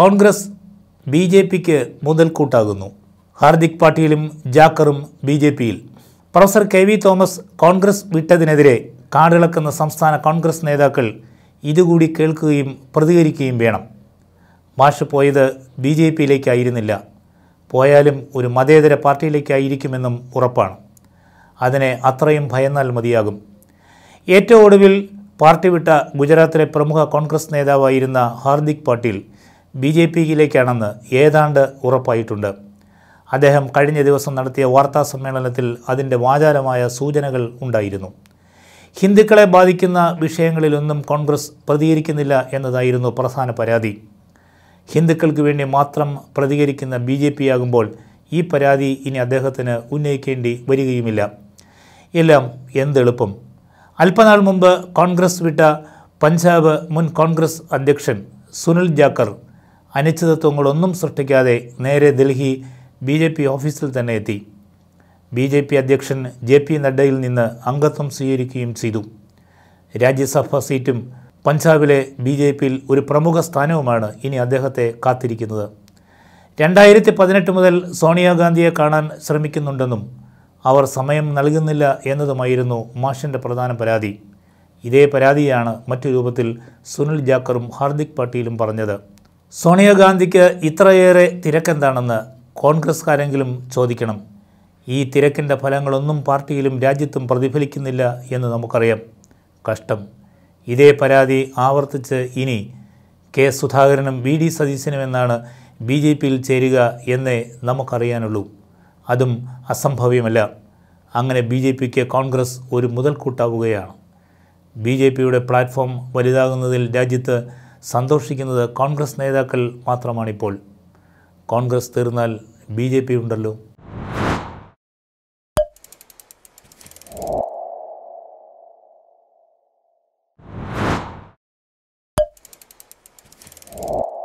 Congress B J പിക്ക് മുതൽക്കൂട്ടാകുന്നു ഹാർദിക് പാട്ടീലും ജാക്കറും ബി ജെ പിയിൽ professor K V Thomas Congress വിട്ടതിനെതിരെ കാടിളക്കുന്ന സംസ്ഥാന കോൺഗ്രസ് നേതാക്കൾ ഇതുകൂടി കേൾക്കുകയും പ്രതികരിക്കുകയും വേണം മാഷ് പോയത് ബി ജെ പിയിലേക്കായിരുന്നില്ല പോയാലും ഒരു മതേതര പാർട്ടിയിലേക്കായിരിക്കുമെന്നും ഉറപ്പാണ് അതിനെ അത്രയും ഭയന്നാൽ മതിയാകും ഏറ്റവും ഒടുവിൽ പാർട്ടി വിട്ട ഗുജറാത്തിലെ പ്രമുഖ കോൺഗ്രസ് നേതാവായിരുന്ന ഹാർദിക് പാട്ടീൽ ബി ജെ പിയിലേക്കാണെന്ന് ഏതാണ്ട് ഉറപ്പായിട്ടുണ്ട് അദ്ദേഹം കഴിഞ്ഞ ദിവസം നടത്തിയ വാർത്താ സമ്മേളനത്തിൽ അതിൻ്റെ വാചാലമായ സൂചനകൾ ഉണ്ടായിരുന്നു ഹിന്ദുക്കളെ ബാധിക്കുന്ന വിഷയങ്ങളിലൊന്നും കോൺഗ്രസ് പ്രതികരിക്കുന്നില്ല എന്നതായിരുന്നു പ്രധാന പരാതി ഹിന്ദുക്കൾക്ക് വേണ്ടി മാത്രം പ്രതികരിക്കുന്ന ബി ജെ പി ആകുമ്പോൾ ഈ പരാതി ഇനി അദ്ദേഹത്തിന് ഉന്നയിക്കേണ്ടി വരികയുമില്ല എല്ലാം എന്തെളുപ്പം അല്പനാൾ മുമ്പ് കോൺഗ്രസ് വിട്ട പഞ്ചാബ് മുൻ കോൺഗ്രസ് അധ്യക്ഷൻ സുനിൽ ജാക്കർ അനിശ്ചിതത്വങ്ങളൊന്നും സൃഷ്ടിക്കാതെ നേരെ ഡൽഹി ബി ജെ പി ഓഫീസിൽ തന്നെ എത്തി ബി ജെ പി അധ്യക്ഷൻ ജെ പി നഡ്ഡയിൽ നിന്ന് അംഗത്വം സ്വീകരിക്കുകയും ചെയ്തു രാജ്യസഭാ സീറ്റും പഞ്ചാബിലെ ബി ജെ പിയിൽ ഒരു പ്രമുഖ സ്ഥാനവുമാണ് ഇനി അദ്ദേഹത്തെ കാത്തിരിക്കുന്നത് രണ്ടായിരത്തി പതിനെട്ട് മുതൽ സോണിയാഗാന്ധിയെ കാണാൻ ശ്രമിക്കുന്നുണ്ടെന്നും അവർ സമയം നൽകുന്നില്ല എന്നതുമായിരുന്നു മാഷിൻ്റെ പ്രധാന പരാതി ഇതേ പരാതിയാണ് മറ്റു രൂപത്തിൽ സുനിൽ ജാക്കറും ഹാർദിക് പട്ടീലും പറഞ്ഞത് സോണിയാഗാന്ധിക്ക് ഇത്രയേറെ തിരക്കെന്താണെന്ന് കോൺഗ്രസ്കാരെങ്കിലും ചോദിക്കണം ഈ തിരക്കിൻ്റെ ഫലങ്ങളൊന്നും പാർട്ടിയിലും രാജ്യത്തും പ്രതിഫലിക്കുന്നില്ല എന്ന് നമുക്കറിയാം കഷ്ടം ഇതേ പരാതി ആവർത്തിച്ച് ഇനി കെ സുധാകരനും വി ഡി എന്നാണ് ബി ജെ പിയിൽ ചേരുക എന്നേ നമുക്കറിയാനുള്ളൂ അതും അസംഭവ്യമല്ല അങ്ങനെ ബി ജെ പിക്ക് കോൺഗ്രസ് ഒരു മുതൽക്കൂട്ടാവുകയാണ് ബി ജെ പിയുടെ പ്ലാറ്റ്ഫോം വലുതാകുന്നതിൽ രാജ്യത്ത് സന്തോഷിക്കുന്നത് കോൺഗ്രസ് നേതാക്കൾ മാത്രമാണിപ്പോൾ കോൺഗ്രസ് തീർന്നാൽ ബി ജെ പി ഉണ്ടല്ലോ you